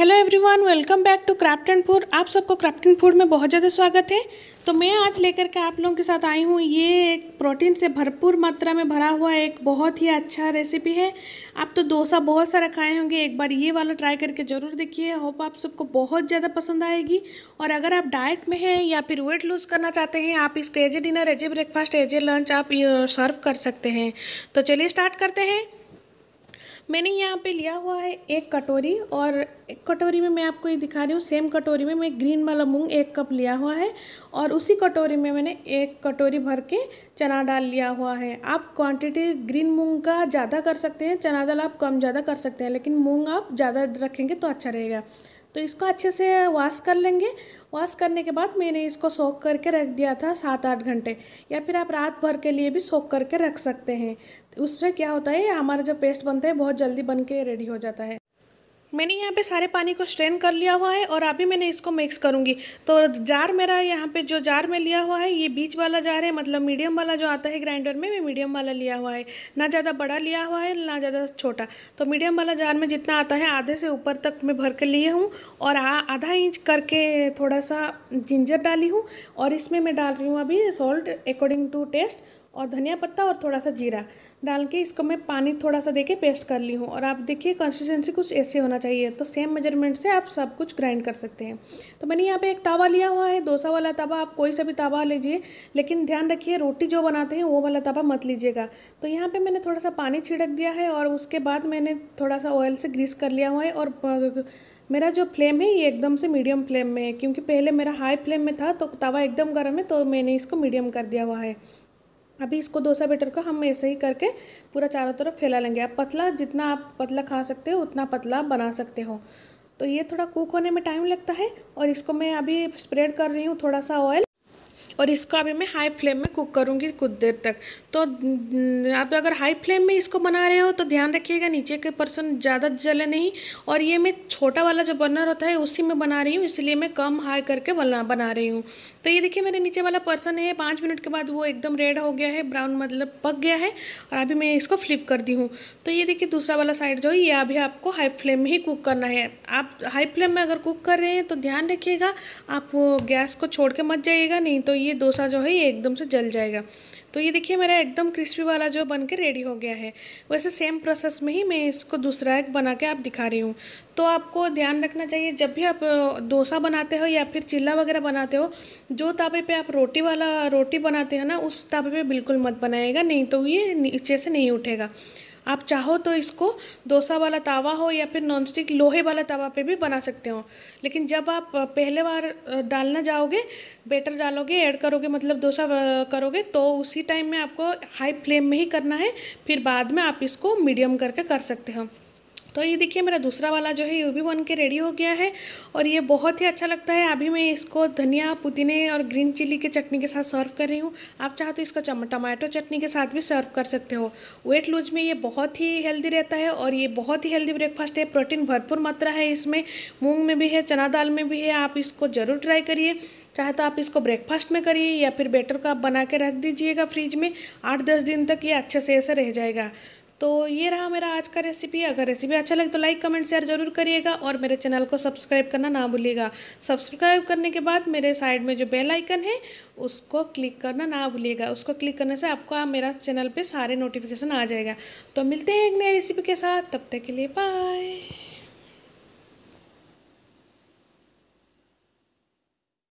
hello everyone welcome back to Crafton food आप सबको Krafton food में बहुत ज़्यादा स्वागत है तो मैं आज लेकर के आप लोगों के साथ आई हूँ ये एक प्रोटीन से भरपूर मात्रा में भरा हुआ एक बहुत ही अच्छा रेसिपी है आप तो डोसा बहुत सारा खाए होंगे एक बार ये वाला ट्राई करके ज़रूर देखिए होप आप सबको बहुत ज़्यादा पसंद आएगी और अगर आप डाइट में हैं या फिर वेट लूज़ करना चाहते हैं आप इसको as a dinner as a breakfast as a lunch आप सर्व कर सकते हैं तो चलिए स्टार्ट करते हैं मैंने यहाँ पे लिया हुआ है एक कटोरी और एक कटोरी में मैं आपको ये दिखा रही हूँ सेम कटोरी में मैं ग्रीन वाला मूंग एक कप लिया हुआ है और उसी कटोरी में मैंने एक कटोरी भर के चना डाल लिया हुआ है आप क्वांटिटी ग्रीन मूंग का ज़्यादा कर सकते हैं चना दाल आप कम ज़्यादा कर सकते हैं लेकिन मूंग आप ज़्यादा रखेंगे तो अच्छा रहेगा तो इसको अच्छे से वाश कर लेंगे वाश करने के बाद मैंने इसको सोख करके रख दिया था सात आठ घंटे या फिर आप रात भर के लिए भी सोख करके रख सकते हैं उससे क्या होता है हमारा जो पेस्ट बनता है बहुत जल्दी बन के रेडी हो जाता है मैंने यहाँ पे सारे पानी को स्ट्रेन कर लिया हुआ है और अभी मैंने इसको मिक्स करूँगी तो जार मेरा यहाँ पे जो जार में लिया हुआ है ये बीच वाला जार है मतलब मीडियम वाला जो आता है ग्राइंडर में मैं मीडियम वाला लिया हुआ है ना ज़्यादा बड़ा लिया हुआ है ना ज़्यादा छोटा तो मीडियम वाला जार में जितना आता है आधे से ऊपर तक मैं भर के लिए हूँ और आधा इंच करके थोड़ा सा जिंजर डाली हूँ और इसमें मैं डाल रही हूँ अभी सॉल्ट अकॉर्डिंग टू टेस्ट और धनिया पत्ता और थोड़ा सा जीरा डाल के इसको मैं पानी थोड़ा सा देके पेस्ट कर ली हूँ और आप देखिए कंसिस्टेंसी कुछ ऐसे होना चाहिए तो सेम मेजरमेंट से आप सब कुछ ग्राइंड कर सकते हैं तो मैंने यहाँ पे एक तावा लिया हुआ है डोसा वाला तावा आप कोई सा भी तावा लीजिए लेकिन ध्यान रखिए रोटी जो बनाते हैं वो वाला तावा मत लीजिएगा तो यहाँ पर मैंने थोड़ा सा पानी छिड़क दिया है और उसके बाद मैंने थोड़ा सा ऑयल से ग्रीस कर लिया हुआ है और मेरा जो फ्लेम है ये एकदम से मीडियम फ्लेम में है क्योंकि पहले मेरा हाई फ्लेम में था तो तवा एकदम गर्म है तो मैंने इसको मीडियम कर दिया हुआ है अभी इसको डोसा बेटर को हम ऐसे ही करके पूरा चारों तरफ फैला लेंगे आप पतला जितना आप पतला खा सकते हो उतना पतला बना सकते हो तो ये थोड़ा कुक होने में टाइम लगता है और इसको मैं अभी स्प्रेड कर रही हूँ थोड़ा सा ऑयल और इसको अभी मैं हाई फ्लेम में कुक करूँगी कुछ देर तक तो आप अगर हाई फ्लेम में इसको बना रहे हो तो ध्यान रखिएगा नीचे के पर्सन ज़्यादा जले नहीं और ये मैं छोटा वाला जो बर्नर होता है उसी में बना रही हूँ इसलिए मैं कम हाई करके बना बना रही हूँ तो ये देखिए मेरे नीचे वाला पर्सन है पाँच मिनट के बाद वो एकदम रेड हो गया है ब्राउन मतलब पक गया है और अभी मैं इसको फ्लिप कर दी हूँ तो ये देखिए दूसरा वाला साइड जो है ये अभी आपको हाई फ्लेम में ही कुक करना है आप हाई फ्लेम में अगर कुक कर रहे हैं तो ध्यान रखिएगा आप गैस को छोड़ के मत जाइएगा नहीं तो ये ये डोसा जो है ये एकदम से जल जाएगा तो ये देखिए मेरा एकदम क्रिस्पी वाला जो बन के रेडी हो गया है वैसे सेम प्रोसेस में ही मैं इसको दूसरा एक बना के आप दिखा रही हूँ तो आपको ध्यान रखना चाहिए जब भी आप डोसा बनाते हो या फिर चिल्ला वगैरह बनाते हो जो तापे पे आप रोटी वाला रोटी बनाते हो ना उस तापे पे बिल्कुल मत बनाएगा नहीं तो ये नीचे से नहीं उठेगा आप चाहो तो इसको डोसा वाला तावा हो या फिर नॉनस्टिक लोहे वाला तवा पे भी बना सकते हो लेकिन जब आप पहले बार डालना जाओगे बेटर डालोगे ऐड करोगे मतलब डोसा करोगे तो उसी टाइम में आपको हाई फ्लेम में ही करना है फिर बाद में आप इसको मीडियम करके कर सकते हो तो ये देखिए मेरा दूसरा वाला जो है ये भी बन के रेडी हो गया है और ये बहुत ही अच्छा लगता है अभी मैं इसको धनिया पुदीने और ग्रीन चिली के चटनी के साथ सर्व कर रही हूँ आप चाहो तो इसको टमाटो चटनी के साथ भी सर्व कर सकते हो वेट लूज में ये बहुत ही हेल्दी रहता है और ये बहुत ही हेल्दी ब्रेकफास्ट है प्रोटीन भरपूर मात्रा है इसमें मूँग में भी है चना दाल में भी है आप इसको ज़रूर ट्राई करिए चाहे तो आप इसको ब्रेकफास्ट में करिए या फिर बेटर को आप बना के रख दीजिएगा फ्रिज में आठ दस दिन तक ये अच्छे से ऐसा रह जाएगा तो ये रहा मेरा आज का रेसिपी अगर रेसिपी अच्छा लगे तो लाइक कमेंट शेयर जरूर करिएगा और मेरे चैनल को सब्सक्राइब करना ना भूलिएगा सब्सक्राइब करने के बाद मेरे साइड में जो बेल आइकन है उसको क्लिक करना ना भूलिएगा उसको क्लिक करने से आपका मेरा चैनल पर सारे नोटिफिकेशन आ जाएगा तो मिलते हैं एक नई रेसिपी के साथ तब तक के लिए बाय